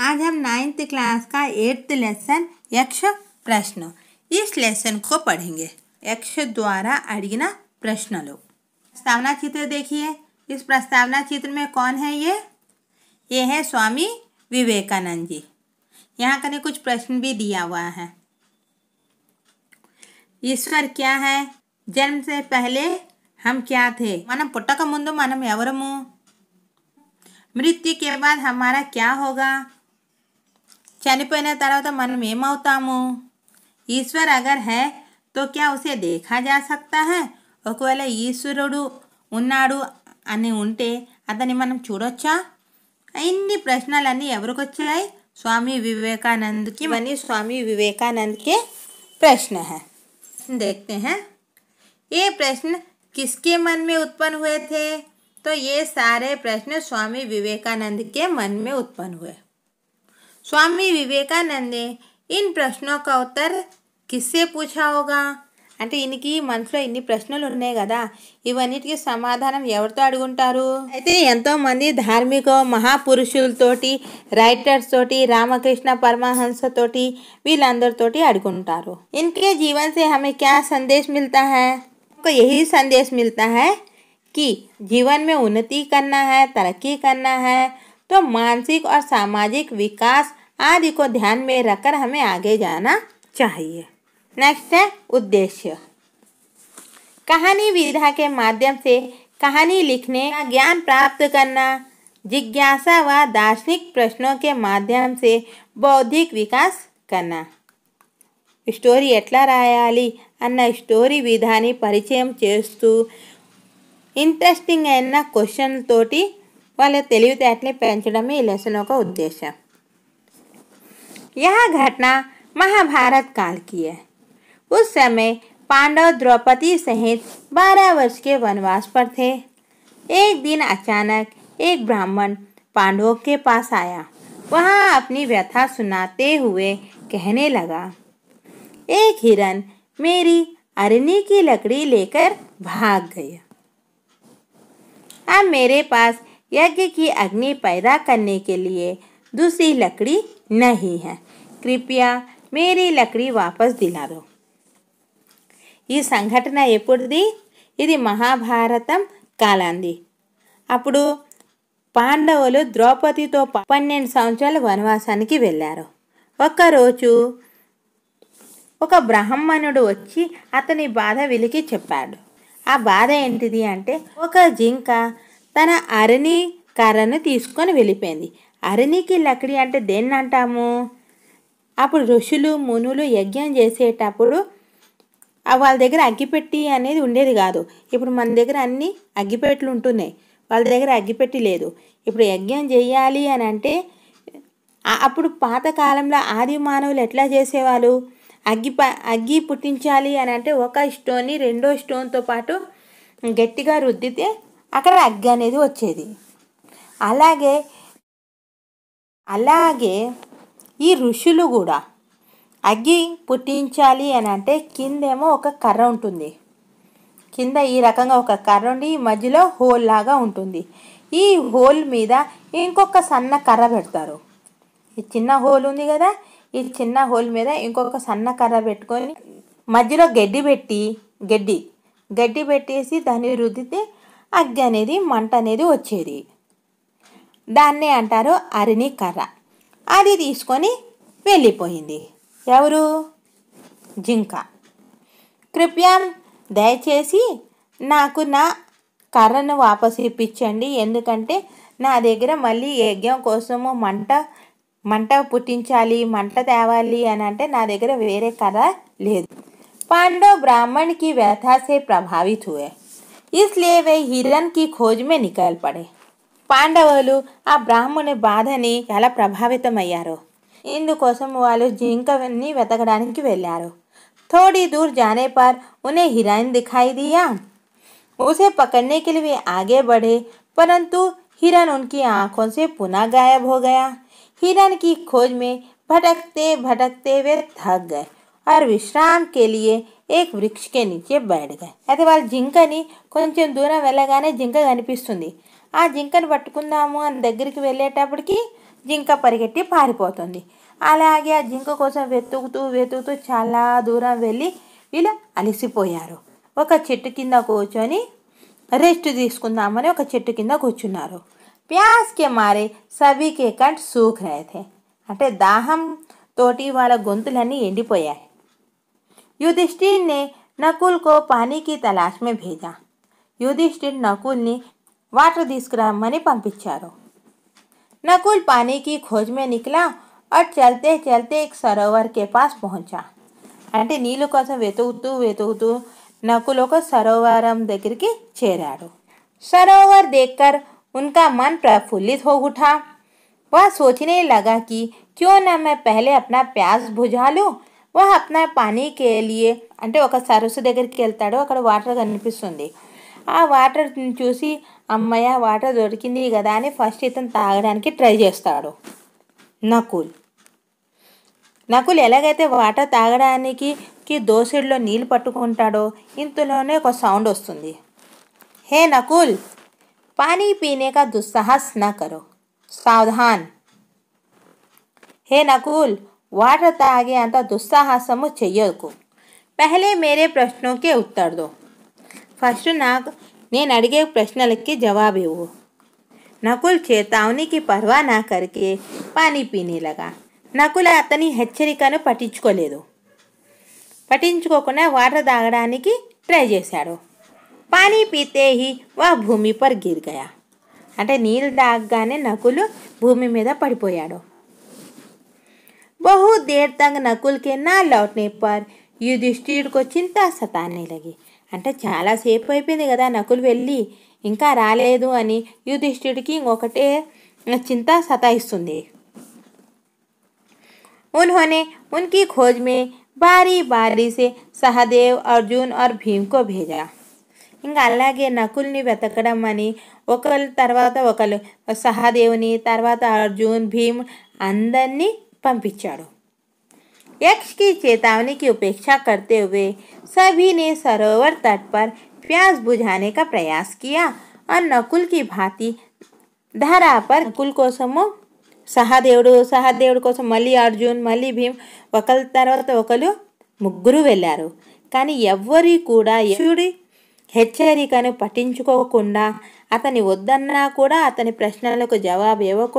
आज हम ninth class का एट्थ लेसन यक्ष प्रश्न इस लेसन को पढ़ेंगे यक्ष द्वारा अड़गिना लो प्रस्तावना चित्र देखिए इस प्रस्तावना चित्र में कौन है ये ये है स्वामी विवेकानंद जी यहाँ कने कुछ प्रश्न भी दिया हुआ है ईश्वर क्या है जन्म से पहले हम क्या थे मन पुटक मुंदो मनम एवरमु मृत्यु के बाद हमारा क्या होगा चलने तरह मनमेमता ईश्वर अगर है तो क्या उसे देखा जा सकता है और ईश्वर उन्ना अटे अतनी मन चूड़ा इन प्रश्नल एवरकोचाई स्वामी विवेकानंद की मनी स्वामी विवेकानंद के प्रश्न है देखते हैं ये प्रश्न किसके मन में उत्पन्न हुए थे तो ये सारे प्रश्न स्वामी विवेकानंद के मन में उत्पन्न हुए स्वामी विवेकानंद ने इन प्रश्नों का उत्तर किससे पूछा होगा अंत इनकी मनस प्रश्न कदा इवन की सामधान एवर तो अड़को एंतम धार्मिक महापुरुल तो रईटर्स तो रामकृष्ण परमहंस तो वीलू तो अड़को इनके जीवन से हमें क्या संदेश मिलता है तो यही संदेश मिलता है कि जीवन में उन्नति करना है तरक्की करना है तो मानसिक और सामाजिक विकास आदि को ध्यान में रखकर हमें आगे जाना चाहिए नेक्स्ट है उद्देश्य कहानी विधा के माध्यम से कहानी लिखने का ज्ञान प्राप्त करना जिज्ञासा व दार्शनिक प्रश्नों के माध्यम से बौद्धिक विकास करना स्टोरी एट्ला रायाली అన్న स्टोरी विधा పరిచయం చేస్తూ ఇంట్రెస్టింగ్ అయిన క్వశ్చన్ తోటి వాళ్ళ తెలివితేటని పెంచడమే उद्देश्य यह घटना महाभारत काल की है उस समय पांडव द्रौपदी सहित बारह वर्ष के वनवास पर थे एक दिन अचानक एक ब्राह्मण पांडवों के पास आया वहाँ अपनी व्यथा सुनाते हुए कहने लगा एक हिरण मेरी अरनी की लकड़ी लेकर भाग गया अब मेरे पास यज्ञ की अग्नि पैदा करने के लिए दूसरी लकड़ी नहीं है కృపయా మేరీ લકડી વાપસ દિલારો ఈ సంఘటన ఎప్పుడుది ఇది మహాభారతం కాలాంది అప్పుడు పాండవులు ద్రౌపదితో పన్నెండు సంవత్సరాలు వనవాసానికి వెళ్ళారు ఒకరోజు ఒక బ్రాహ్మణుడు వచ్చి అతని బాధ వెలికి చెప్పాడు ఆ బాధ ఏంటిది అంటే ఒక జింక తన అరణి కర్రను తీసుకొని వెళ్ళిపోయింది అరణికి లక్డి అంటే దేన్ని అంటాము అప్పుడు ఋషులు మునులు యజ్ఞం చేసేటప్పుడు వాళ్ళ దగ్గర అగ్గిపెట్టి అనేది ఉండేది కాదు ఇప్పుడు మన దగ్గర అన్ని అగ్గిపెట్లు ఉంటున్నాయి వాళ్ళ దగ్గర అగ్గిపెట్టి లేదు ఇప్పుడు యజ్ఞం చేయాలి అని అంటే అప్పుడు పాతకాలంలో ఆది మానవులు ఎట్లా చేసేవాళ్ళు అగ్గి ప అగ్గి పుట్టించాలి అని అంటే ఒక స్టోన్ని రెండో స్టోన్తో పాటు గట్టిగా రుద్దితే అక్కడ అగ్గి అనేది వచ్చేది అలాగే అలాగే ఈ ఋషులు కూడా అగ్గి పుట్టించాలి అని అంటే కిందేమో ఒక కర్ర ఉంటుంది కింద ఈ రకంగా ఒక కర్ర ఉండి మధ్యలో హోల్ లాగా ఉంటుంది ఈ హోల్ మీద ఇంకొక సన్న కర్ర పెడతారు ఈ చిన్న హోల్ ఉంది కదా ఈ చిన్న హోల్ మీద ఇంకొక సన్న కర్ర పెట్టుకొని మధ్యలో గడ్డి పెట్టి గడ్డి గడ్డి పెట్టేసి దాన్ని రుద్దితే అగ్గి అనేది మంట అనేది వచ్చేది దాన్నే అంటారు అరిని కర్ర అది తీసుకొని వెళ్ళిపోయింది ఎవరు జింక కృపయా దయచేసి నాకు నా కర్రను వాపసు ఇప్పించండి ఎందుకంటే నా దగ్గర మళ్ళీ యజ్ఞం కోసము మంట మంట పుట్టించాలి మంట తేవాలి అని అంటే నా దగ్గర వేరే కర్ర లేదు పాండవ బ్రాహ్మణ్కి వ్యథాసే व्यथा ఇస్లే వే హిరణ్కి ఖోజ్మే నికల్ పడే पांडव ఆ బ్రాహ్మణుని బాధని చాలా ప్రభావితమయ్యారు ఇందుకోసం जिंकनी वतकड़ा వెతకడానికి थोड़ी दूर जाने पर उन्हें हिराइन दिखाई दिया उसे पकड़ने के लिए आगे बढ़े परंतु हिरण उनकी आंखों से पुनः गायब हो गया हिरण की खोज में भटकते भटकते वे थक गए और विश्राम के लिए ఏక్ వృక్ష కే నీచే అయితే వాళ్ళు జింకని కొంచెం దూరం వెళ్ళగానే జింక కనిపిస్తుంది ఆ జింకను పట్టుకుందాము అని దగ్గరికి వెళ్ళేటప్పటికి జింక పరిగెట్టి పారిపోతుంది అలాగే ఆ జింక కోసం వెతుకుతూ వెతుకుతూ చాలా దూరం వెళ్ళి వీళ్ళు అలసిపోయారు ఒక చెట్టు కింద కూర్చొని రెస్ట్ తీసుకుందామని ఒక చెట్టు కింద కూర్చున్నారు ప్యాస్కే మారే సబీకే కంట్ సూఖ్ రైతే అంటే దాహం తోటి వాళ్ళ గొంతులన్నీ ఎండిపోయాయి युधिष्ठिर ने नकुल को पानी की तलाश में भेजा युधिष्ठिर ने वाटर पंप चारो नकुल पानी की खोज में निकला और चलते चलते एक सरोवर के पास पहुंचा అంటే నీళ్ళ కోసం वेतुतु वेतुतु నకుల్ को సరోవరం దగ్గరికి चेरा सरोवर देखकर उनका मन प्रफुल्लित हो उठा वह सोचने लगा कि क्यों न मैं पहले अपना प्यास बुझा लूं వహ పానీకి వెళ్ళి అంటే ఒక సరస్సు దగ్గరికి వెళ్తాడు అక్కడ వాటర్ కనిపిస్తుంది ఆ వాటర్ చూసి అమ్మయ్య వాటర్ దొరికింది కదా అని ఫస్ట్ ఇతను తాగడానికి ట్రై చేస్తాడు నకుల్ నకుల్ ఎలాగైతే వాటర్ తాగడానికి దోసిడిలో నీళ్ళు పట్టుకుంటాడో ఇంతలోనే ఒక సౌండ్ వస్తుంది హే నకుల్ పానీ పీనే కా దుస్సాహస్ నా కరో సావధాన్ హే నకుల్ વાડર તાગે અંત દુસ્સાહાસમ ચેયોકુ પહેલે મેરે પ્રશ્નો કે ઉત્તર દો ફર્સ્ટ નાક મેન અડગે પ્રશ્નલકી જવાબ ઇવ નકુલ ખેતાવની કે પરવા ના કરકે પાણી પીને લગા નકુલ અતની હેચ્રીકાને પટિચકોલેדו પટિચકોકને વાડર ડાગડાનકી ટ્રાય જેસડ પાણી પીતેહી વા ભુમી પર ગિર ગયા એટલે નીલ ડાગ ગાને નકુલ ભુમી મેદા પડી પોયાડો बहुत देर तक नकुल के ना लौटने पर युधिष्ठिर को चिंता सताने लगी अंत चाला शेपపోయిపేదే కదా నకులు వెళ్ళి ఇంకా రాలేదు అని యుధిష్ఠిడికి ఇంకొకటే चिंता సతాయిస్తుంది उन्होंने उनकी खोज में बारी बारी से सहदेव अर्जुन और भीम को भेजा ఇంకా అలాగే నకులు ని వెతకడం అని ఒకల తర్వాత ఒకలు సహదేవుని తర్వాత అర్జున్ भीम అందని पंपचा यक्ष की चेतावनी की उपेक्षा करते हुए सभी ने सरोवर तट पर प्यास बुझाने का प्रयास किया और नकुल की भांति धारा पर नकुल कोसमो सहादेवड़ सहादेवड़ कोसम मलि अर्जुन मलि भीम वकल तरह वकल मुगर वेलो का एवरी कूड़ी हेच्चरक पटक अतनी वा अत प्रश्न जवाब इवक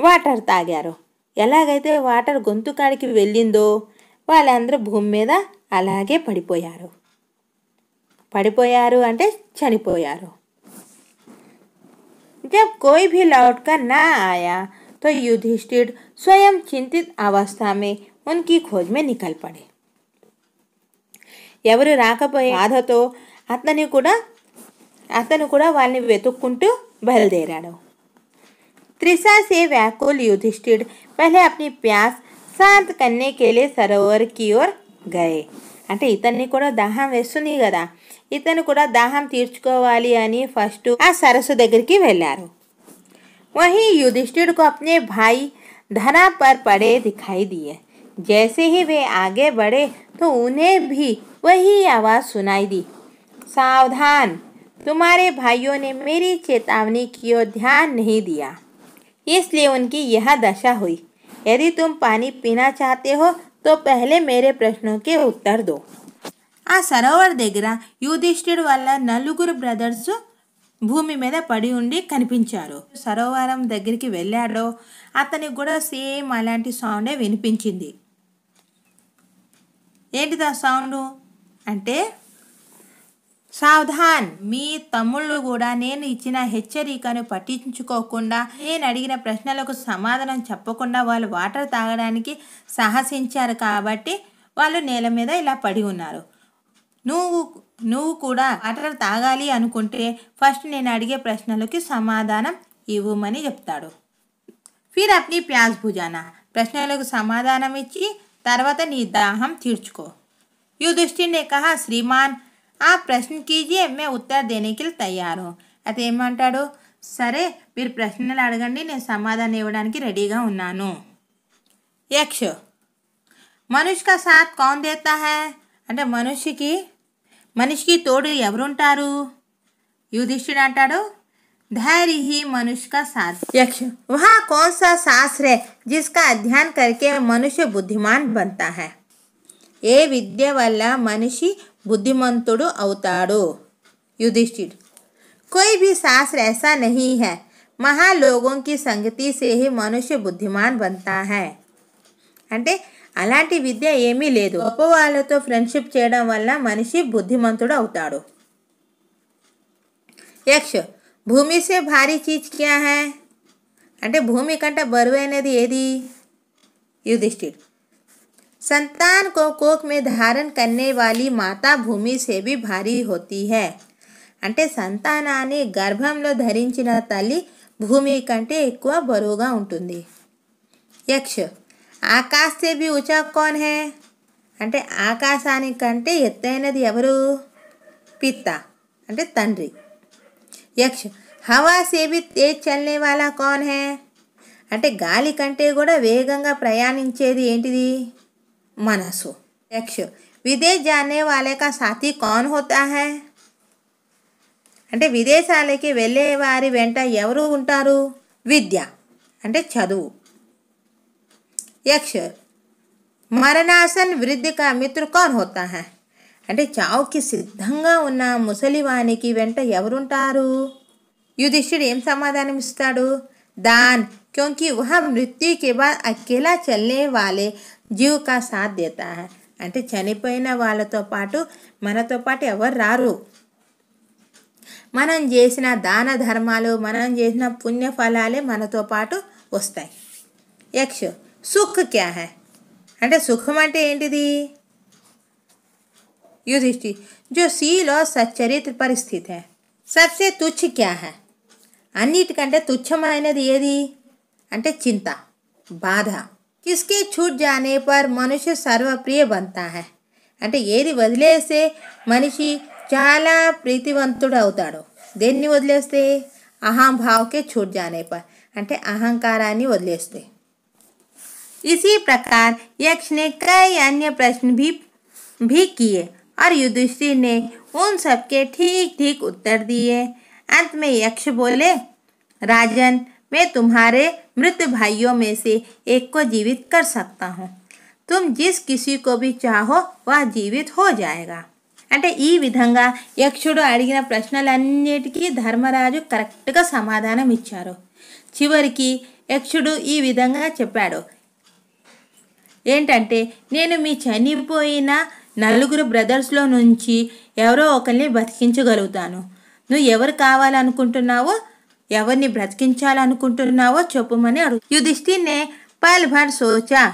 वाटर तागर ఎలాగైతే వాటర్ గొంతు కాడికి వెళ్ళిందో వాళ్ళందరూ భూమి మీద అలాగే పడిపోయారు పడిపోయారు అంటే చనిపోయారు జబ్ కోయి భీ లౌట్ ना నా ఆయా తో యుధిష్ఠిర్ స్వయం చింతిత్ में उनकी ఖోజ్మే నికల్ పడే ఎవరు రాకపోయే బాధతో అతని కూడా అతను కూడా వాళ్ళని వెతుక్కుంటూ బయలుదేరాడు త్రిసాసే వ్యాకుల్ యుధిష్ఠిర్ पहले अपनी प्यास శాంత కన్నేకెళ్ళి సరోవర్కి ఓర్ గయే అంటే ఇతన్ని కూడా దాహం వేస్తుంది दाहम ఇతను को దాహం తీర్చుకోవాలి అని ఫస్ట్ आ सरस दी వెళ్ళారు वहीं युधिष्ठिर को अपने भाई धना पर पड़े दिखाई दिए जैसे ही वे आगे बढ़े तो उन्हें भी वही आवाज़ सुनाई दी सावधान तुम्हारे भाइयों ने मेरी चेतावनी की ओर ध्यान नहीं दिया इसलिए उनकी यह दशा हुई यदि तुम पानी पीना चाहते हो तो पहले मेरे ప్రశ్నోకే के उत्तर दो ఆ సరోవర్ దగ్గర యుధిష్ఠుడు వల్ల నలుగురు బ్రదర్స్ భూమి మీద పడి ఉండి కనిపించారు సరోవరం దగ్గరికి వెళ్ళాడో అతనికి కూడా సేమ్ అలాంటి సౌండే వినిపించింది ఏంటిది ఆ సౌండు అంటే సావధాన్ మీ తమ్ముళ్ళు కూడా నేను ఇచ్చిన హెచ్చరికను పట్టించుకోకుండా నేను అడిగిన ప్రశ్నలకు సమాధానం చెప్పకుండా వాళ్ళు వాటర్ తాగడానికి సాహసించారు కాబట్టి వాళ్ళు నేల మీద ఇలా పడి ఉన్నారు నువ్వు నువ్వు కూడా వాటర్ తాగాలి అనుకుంటే ఫస్ట్ నేను అడిగే ప్రశ్నలకి సమాధానం ఇవ్వమని చెప్తాడు ఫిర్ అప్ని ప్యాజ్ భుజాన ప్రశ్నలకు సమాధానం ఇచ్చి తర్వాత నీ దాహం తీర్చుకో యుధిష్ఠిర్ నే కహా శ్రీమాన్ आप प्रश्न कीजिए मैं उत्तर देने के लिए तैयार हूँ अतमटा सर मेरे प्रश्न अड़कें समाधान इवान रेडी उन्नाश मनुष्य का साथ कौन देता है अट मनुष्य की मनि की तोड़ एवरुटार युधिष्ठ धैर्य ही मनुष्य का साथ यक्ष वह कौन सा शास्त्र है जिसका अध्ययन करके मनुष्य बुद्धिमान बनता है ये विद्या वाला मनुष्य బుద్ధిమంతుడు అవుతాడు యుధిష్ఠిరు్్్్్్్్్్్్్్్్్్్్్్్్్్్్్్్్్్్్్్్్్్్్్్్్్్్్్్్్్్్్్్్్్్్్్్్్్్్్్్్్్్్్్్్్్్్్్్్్్్్్్్్్్్్్్్్్్్్్్్్్్్్్్్్్్్్్్్్్్్్్్్్్్్్్్్్్్్్్్్్్్్్్్్్్్్్్్్్్్్్్్్్్్్్్్్్్్్్్్్్్్్్్్్్్్్్్్్్్్్్్్్్్్్్్్్్్్్్్్్్్్్ संतान को कोख में धारण करने वाली माता भूमि से भी भारी होती है అంటే సంతానాన్ని గర్భంలో ధరించిన తల్లి భూమి కంటే ఎక్కువ బరువుగా ఉంటుంది యక్ష ఆకాశే బి ఉచా కోన్ హే అంటే ఆకాశానికంటే ఎత్తైనది ఎవరు పిత్త అంటే తండ్రి యక్ష హవాసే బి తేజ్ చల్నే వాలా కోన్ హే అంటే గాలి కంటే కూడా వేగంగా ప్రయాణించేది ఏంటిది मनसु चक्षु विदेश जाने वाले का साथी कौन होता है अटे विदेश वारी वरू उ विद्य अटे चलो यक्ष मरणासन वृद्धि का मित्र कौन होता है अटे चाव की सिद्ध मुसलीवा की वैंट एवरुटार युधिष्ठुम समाधान दा क्योंकि वह मृत्यु के बाद अकेला चलने वाले जीव का साथ देता है అంటే చనిపోయిన వాళ్ళతో పాటు మనతో పాటు ఎవర్ రారు మనం చేసిన దాన ధర్మాలు మనం చేసిన పుణ్య ఫలాలే మనతో పాటు వస్తాయి యక్ష సుఖ क्या है అంటే సుఖ అంటే ఏంటిది యుధిష్ఠిర్ जो सीलो सच्चरित्र पर स्थित है सबसे तुच्छ क्या है अनित्य కంటే तुच्छమైనది ఏది అంటే चिंता बाधा किसके छूट जाने पर मनुष्य सर्वप्रिय बनता है అంటే ఏది వదిలేస్తే మనిషి చాలా ప్రీతివంతుడు से अहम भाव के छूट जाने पर అంటే అహంకారాన్ని से इसी प्रकार यक्ष ने कई अन्य प्रश्न भी भी किए और युधिष्ठिर ने उन सबके ठीक ठीक उत्तर दिए अंत में यक्ष बोले राजन मैं तुम्हारे मृत भाइयों में से एक को जीवित कर सकता हूँ तुम जिस किसी को भी चाहो वह జీవిత్ హో జాయేగా అంటే ఈ విధంగా యక్షుడు అడిగిన ప్రశ్నలన్నిటికీ ధర్మరాజు కరెక్ట్గా సమాధానం ఇచ్చారు చివరికి యక్షుడు ఈ విధంగా చెప్పాడు ఏంటంటే నేను మీ చనిపోయిన నలుగురు బ్రదర్స్లో నుంచి ఎవరో ఒకరిని బతికించగలుగుతాను నువ్వు ఎవరు కావాలనుకుంటున్నావో एवर्नी ब्रतिकालवो चुपमने युधिष्ठि ने पल भर सोचा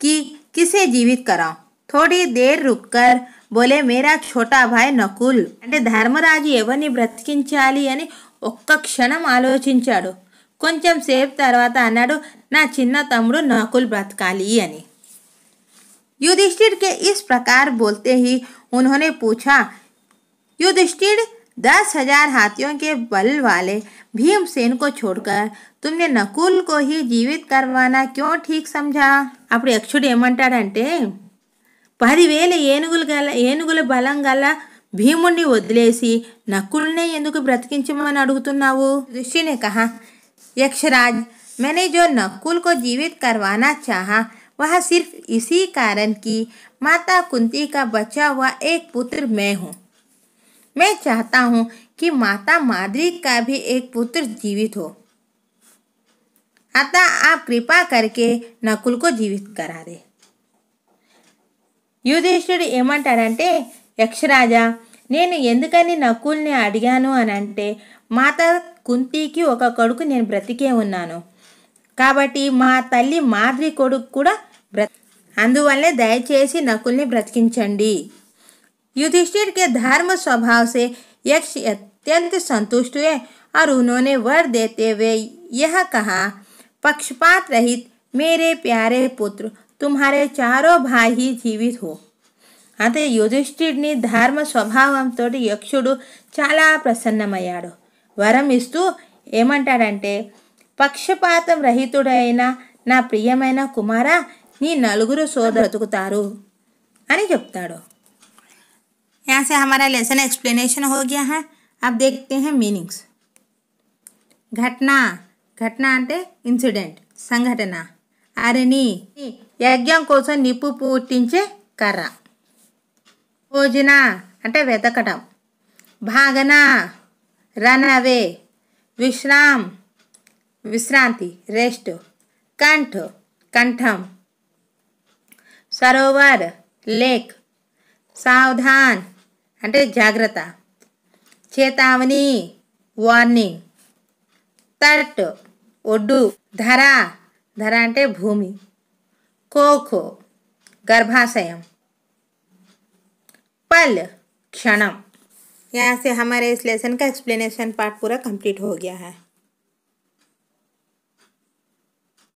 कि किसे जीवित कराओ थोड़ी देर रुककर बोले मेरा छोटा भाई नकुल अटे धर्मराजु एवर्नी ब्रतिकाली अक्षण आलोचा कुछ सेप तरवा अना ना चमड़ नकुल ब्रतकाली अ युधिष्ठिर के इस प्रकार बोलते ही उन्होंने पूछा युधिष्ठिर दस हजार हाथियों के बल वाले भीमसेन को छोड़कर तुमने नकुल को ही जीवित करवाना क्यों ठीक समझा अब यक्षुड़ेमटाड़े पद वेल ये बल गल भीमु वदलैसी नकल ने ब्रतिकिन अड़ना ऋषि ने कहा यक्षराज मैंने जो नकुल को जीवित करवाना चाहा वह सिर्फ इसी कारण की माता कुंती का बचा हुआ एक पुत्र मैं हूँ मैं चाहता हूँ कि माता माद्री का भी एक पुत्र जीवित हो अतः आप कृपा करके नकुल को जीवित करा दे యుధిష్ఠుడు ఏమంటాడంటే యక్షరాజా నేను ఎందుకని నకుల్ని అడిగాను అని అంటే మాత కుంతికి ఒక కొడుకు నేను బ్రతికే ఉన్నాను కాబట్టి మా తల్లి మాద్రి కొడుకు కూడా బ్ర అందువల్లే దయచేసి నకుల్ని బ్రతికించండి युधिष्ठिर के धर्म स्वभाव से यक्ष अत्यंत संतुष्ट हुए और उन्होंने वर देते हुए यह कहा पक्षपात रहित मेरे प्यारे पुत्र तुम्हारे चारों भाई जीवित हो अत युधिष्ठिर धर्म स्वभाव तो यक्षुड़ चला प्रसन्नमया वरम इस्तू पक्षपात रही ना प्रियम कुमार नी नोदर बतकता अब यहाँ से हमारा लेसन एक्सप्लेनेशन हो गया है अब देखते हैं मीनिंग्स घटना घटना अंटे इंसिडेंट संघटना अरणी यज्ञ कोसम नि पुटे कर्र भोजना अटे वतक भागना रनवे विश्राम विश्रांति रेस्ट कंठ कंठम सरोवर लेक सावधान अटे జాగ్రత్త चेतावनी वार्निंग तर्ट ओडू धरा ధర అంటే भूमि कोको गर्भाशयम पल क्षण यहाँ से हमारे इस लेसन का एक्सप्लेनेशन पार्ट पूरा कंप्लीट हो गया है